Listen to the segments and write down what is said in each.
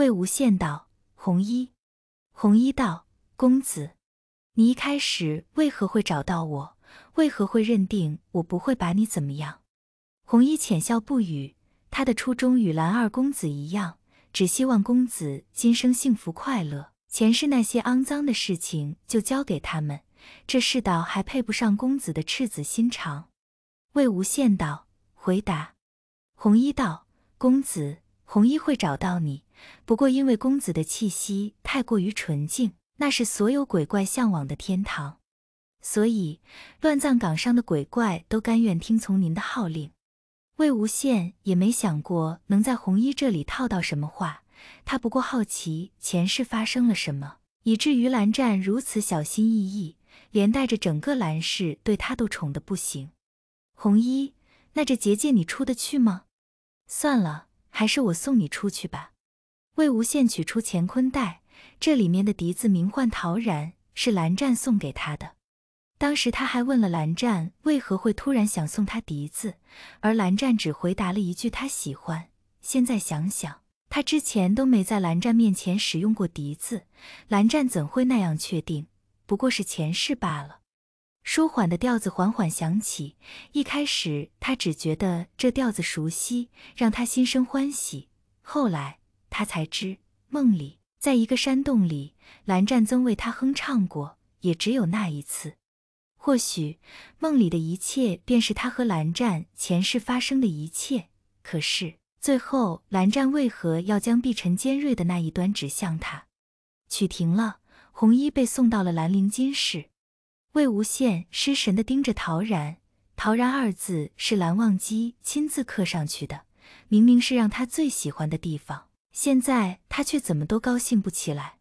魏无羡道：“红衣。”红衣道：“公子，你一开始为何会找到我？为何会认定我不会把你怎么样？”红衣浅笑不语。他的初衷与蓝二公子一样，只希望公子今生幸福快乐，前世那些肮脏的事情就交给他们。这世道还配不上公子的赤子心肠。魏无羡道：“回答。”红衣道：“公子。”红衣会找到你，不过因为公子的气息太过于纯净，那是所有鬼怪向往的天堂，所以乱葬岗上的鬼怪都甘愿听从您的号令。魏无羡也没想过能在红衣这里套到什么话，他不过好奇前世发生了什么，以至于蓝湛如此小心翼翼，连带着整个蓝氏对他都宠得不行。红衣，那这结界你出得去吗？算了。还是我送你出去吧。魏无羡取出乾坤袋，这里面的笛子名唤陶然，是蓝湛送给他的。当时他还问了蓝湛为何会突然想送他笛子，而蓝湛只回答了一句他喜欢。现在想想，他之前都没在蓝湛面前使用过笛子，蓝湛怎会那样确定？不过是前世罢了。舒缓的调子缓缓响起，一开始他只觉得这调子熟悉，让他心生欢喜。后来他才知，梦里在一个山洞里，蓝湛曾为他哼唱过，也只有那一次。或许梦里的一切便是他和蓝湛前世发生的一切。可是最后，蓝湛为何要将碧尘尖锐的那一端指向他？曲停了，红衣被送到了兰陵金氏。魏无羡失神的盯着“陶然”，“陶然”二字是蓝忘机亲自刻上去的，明明是让他最喜欢的地方，现在他却怎么都高兴不起来。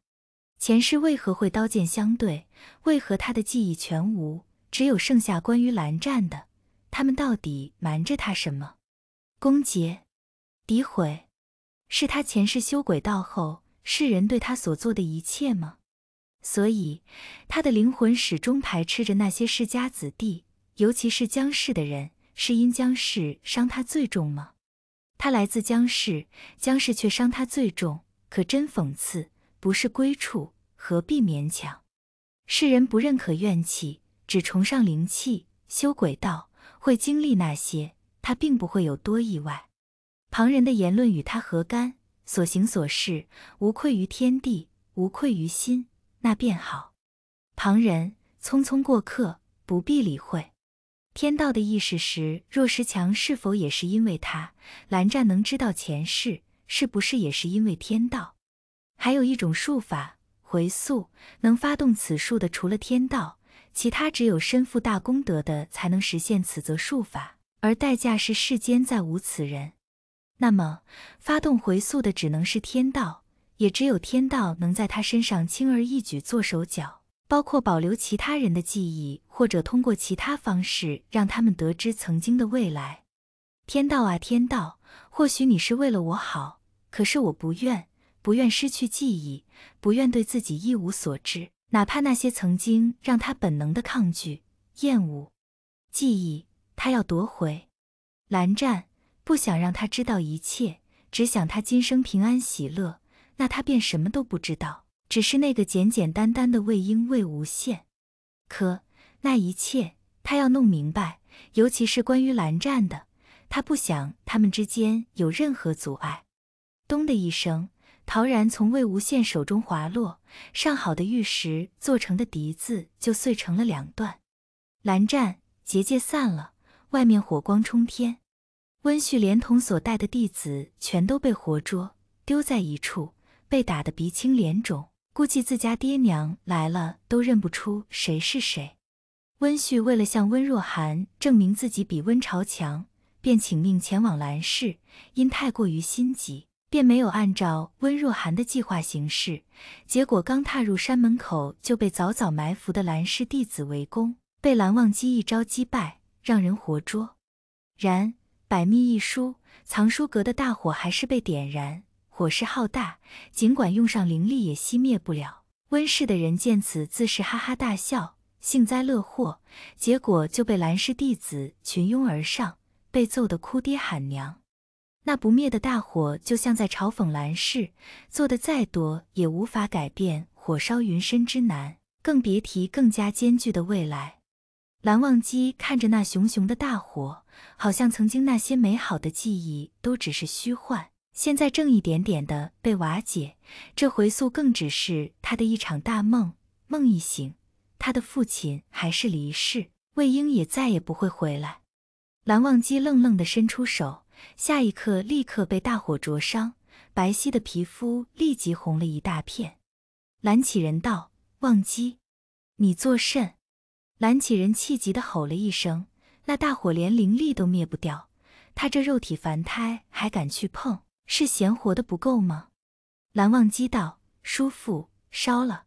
前世为何会刀剑相对？为何他的记忆全无？只有剩下关于蓝湛的，他们到底瞒着他什么？攻劫、诋毁，是他前世修鬼道后世人对他所做的一切吗？所以，他的灵魂始终排斥着那些世家子弟，尤其是江氏的人。是因江氏伤他最重吗？他来自江氏，江氏却伤他最重，可真讽刺。不是归处，何必勉强？世人不认可怨气，只崇尚灵气。修鬼道会经历那些，他并不会有多意外。旁人的言论与他何干？所行所事，无愧于天地，无愧于心。那便好，旁人匆匆过客，不必理会。天道的意识时弱石强，是否也是因为他？蓝湛能知道前世，是不是也是因为天道？还有一种术法回溯，能发动此术的，除了天道，其他只有身负大功德的才能实现此则术法，而代价是世间再无此人。那么，发动回溯的只能是天道。也只有天道能在他身上轻而易举做手脚，包括保留其他人的记忆，或者通过其他方式让他们得知曾经的未来。天道啊，天道，或许你是为了我好，可是我不愿，不愿失去记忆，不愿对自己一无所知，哪怕那些曾经让他本能的抗拒、厌恶记忆，他要夺回。蓝湛不想让他知道一切，只想他今生平安喜乐。那他便什么都不知道，只是那个简简单单的魏婴魏无羡。可那一切，他要弄明白，尤其是关于蓝湛的。他不想他们之间有任何阻碍。咚的一声，陶然从魏无羡手中滑落，上好的玉石做成的笛子就碎成了两段。蓝湛，结界散了，外面火光冲天。温煦连同所带的弟子全都被活捉，丢在一处。被打得鼻青脸肿，估计自家爹娘来了都认不出谁是谁。温煦为了向温若寒证明自己比温晁强，便请命前往蓝氏。因太过于心急，便没有按照温若寒的计划行事，结果刚踏入山门口就被早早埋伏的蓝氏弟子围攻，被蓝忘机一招击败，让人活捉。然百密一疏，藏书阁的大火还是被点燃。火势浩大，尽管用上灵力也熄灭不了。温室的人见此，自是哈哈大笑，幸灾乐祸，结果就被蓝氏弟子群拥而上，被揍得哭爹喊娘。那不灭的大火，就像在嘲讽蓝氏，做的再多也无法改变火烧云深之难，更别提更加艰巨的未来。蓝忘机看着那熊熊的大火，好像曾经那些美好的记忆都只是虚幻。现在正一点点的被瓦解，这回溯更只是他的一场大梦。梦一醒，他的父亲还是离世，魏婴也再也不会回来。蓝忘机愣愣的伸出手，下一刻立刻被大火灼伤，白皙的皮肤立即红了一大片。蓝启仁道：“忘机，你作甚？”蓝启仁气急的吼了一声：“那大火连灵力都灭不掉，他这肉体凡胎还敢去碰？”是嫌活的不够吗？蓝忘机道：“叔父，烧了。”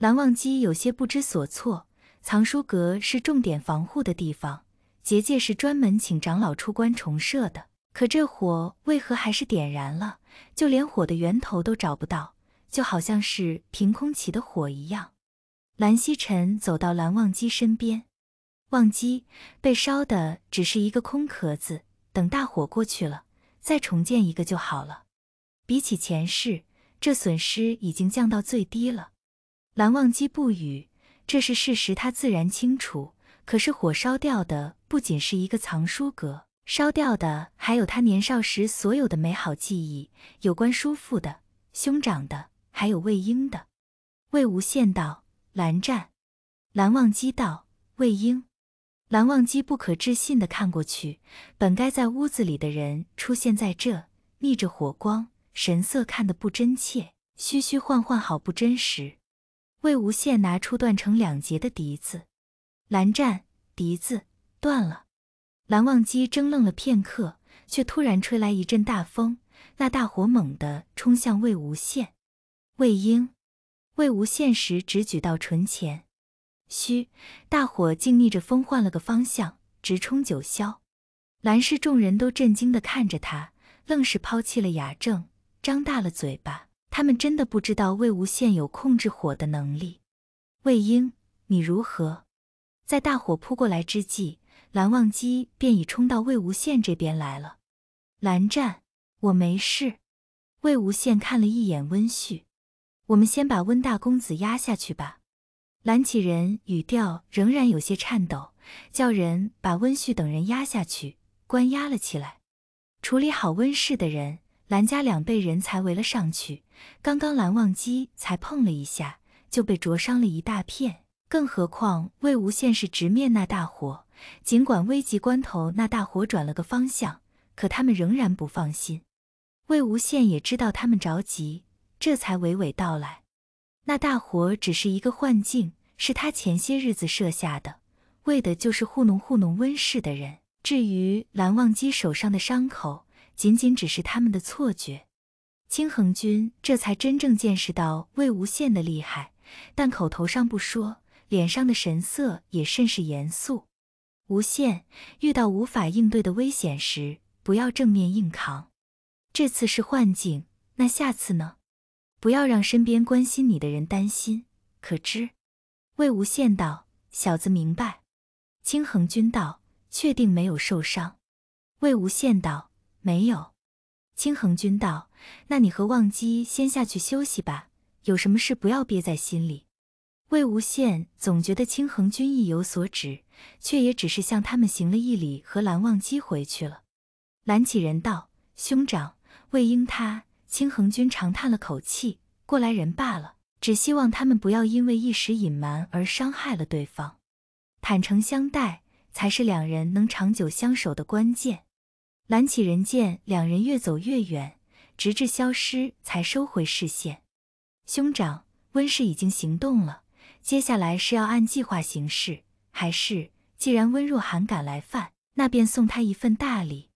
蓝忘机有些不知所措。藏书阁是重点防护的地方，结界是专门请长老出关重设的，可这火为何还是点燃了？就连火的源头都找不到，就好像是凭空起的火一样。蓝曦臣走到蓝忘机身边：“忘机，被烧的只是一个空壳子，等大火过去了。”再重建一个就好了。比起前世，这损失已经降到最低了。蓝忘机不语，这是事实，他自然清楚。可是火烧掉的不仅是一个藏书阁，烧掉的还有他年少时所有的美好记忆，有关叔父的、兄长的，还有魏婴的。魏无羡道：“蓝湛。”蓝忘机道：“魏婴。”蓝忘机不可置信地看过去，本该在屋子里的人出现在这，逆着火光，神色看得不真切，虚虚幻幻，好不真实。魏无羡拿出断成两截的笛子，蓝湛，笛子断了。蓝忘机怔愣了片刻，却突然吹来一阵大风，那大火猛地冲向魏无羡。魏婴，魏无羡时直举到唇前。嘘！大火竟逆着风换了个方向，直冲九霄。蓝氏众人都震惊地看着他，愣是抛弃了雅正，张大了嘴巴。他们真的不知道魏无羡有控制火的能力。魏婴，你如何？在大火扑过来之际，蓝忘机便已冲到魏无羡这边来了。蓝湛，我没事。魏无羡看了一眼温旭，我们先把温大公子压下去吧。蓝启仁语调仍然有些颤抖，叫人把温旭等人压下去，关押了起来。处理好温氏的人，蓝家两辈人才围了上去。刚刚蓝忘机才碰了一下，就被灼伤了一大片，更何况魏无羡是直面那大火。尽管危急关头那大火转了个方向，可他们仍然不放心。魏无羡也知道他们着急，这才娓娓道来。那大火只是一个幻境，是他前些日子设下的，为的就是糊弄糊弄温氏的人。至于蓝忘机手上的伤口，仅仅只是他们的错觉。清恒君这才真正见识到魏无羡的厉害，但口头上不说，脸上的神色也甚是严肃。无羡遇到无法应对的危险时，不要正面硬扛。这次是幻境，那下次呢？不要让身边关心你的人担心。可知？魏无羡道：“小子明白。”青恒君道：“确定没有受伤？”魏无羡道：“没有。”青恒君道：“那你和忘机先下去休息吧，有什么事不要憋在心里。”魏无羡总觉得青恒君意有所指，却也只是向他们行了一礼，和蓝忘机回去了。蓝启人道：“兄长，魏婴他……”青恒君长叹了口气，过来人罢了，只希望他们不要因为一时隐瞒而伤害了对方。坦诚相待才是两人能长久相守的关键。蓝启仁见两人越走越远，直至消失，才收回视线。兄长，温氏已经行动了，接下来是要按计划行事，还是既然温若寒敢来犯，那便送他一份大礼？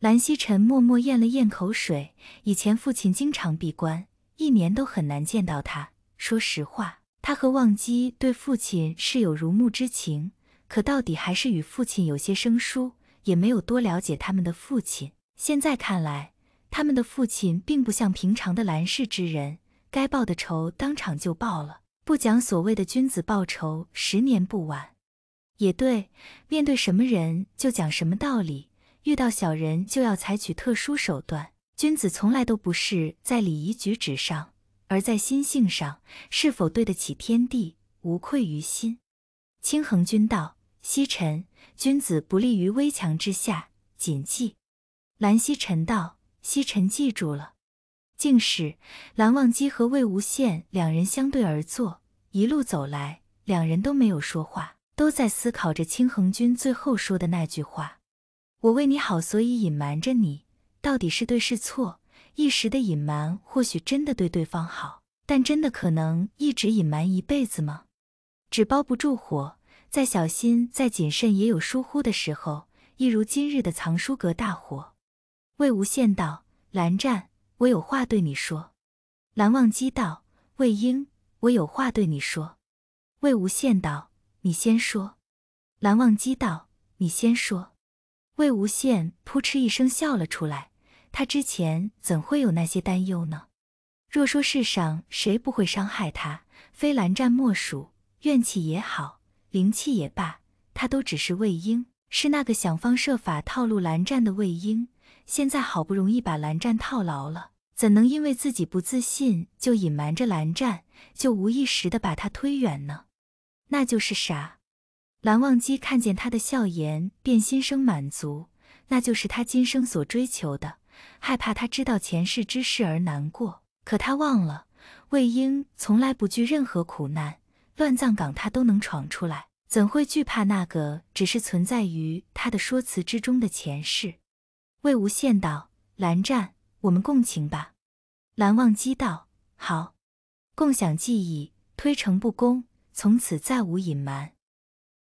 蓝曦臣默默咽了咽口水。以前父亲经常闭关，一年都很难见到他。说实话，他和忘机对父亲是有如沐之情，可到底还是与父亲有些生疏，也没有多了解他们的父亲。现在看来，他们的父亲并不像平常的蓝氏之人，该报的仇当场就报了，不讲所谓的君子报仇十年不晚。也对，面对什么人就讲什么道理。遇到小人就要采取特殊手段，君子从来都不是在礼仪举止上，而在心性上是否对得起天地，无愧于心。清衡君道：西沉，君子不立于危墙之下，谨记。蓝西沉道：西沉记住了。竟是蓝忘机和魏无羡两人相对而坐，一路走来，两人都没有说话，都在思考着清衡君最后说的那句话。我为你好，所以隐瞒着你，到底是对是错？一时的隐瞒或许真的对对方好，但真的可能一直隐瞒一辈子吗？纸包不住火，再小心再谨慎，也有疏忽的时候。一如今日的藏书阁大火，魏无羡道：“蓝湛，我有话对你说。”蓝忘机道：“魏婴，我有话对你说。”魏无羡道：“你先说。”蓝忘机道：“你先说。”魏无羡扑哧一声笑了出来，他之前怎会有那些担忧呢？若说世上谁不会伤害他，非蓝湛莫属。怨气也好，灵气也罢，他都只是魏婴，是那个想方设法套路蓝湛的魏婴。现在好不容易把蓝湛套牢了，怎能因为自己不自信就隐瞒着蓝湛，就无意识的把他推远呢？那就是傻。蓝忘机看见他的笑颜，便心生满足，那就是他今生所追求的。害怕他知道前世之事而难过，可他忘了，魏婴从来不惧任何苦难，乱葬岗他都能闯出来，怎会惧怕那个只是存在于他的说辞之中的前世？魏无羡道：“蓝湛，我们共情吧。”蓝忘机道：“好，共享记忆，推诚不公，从此再无隐瞒。”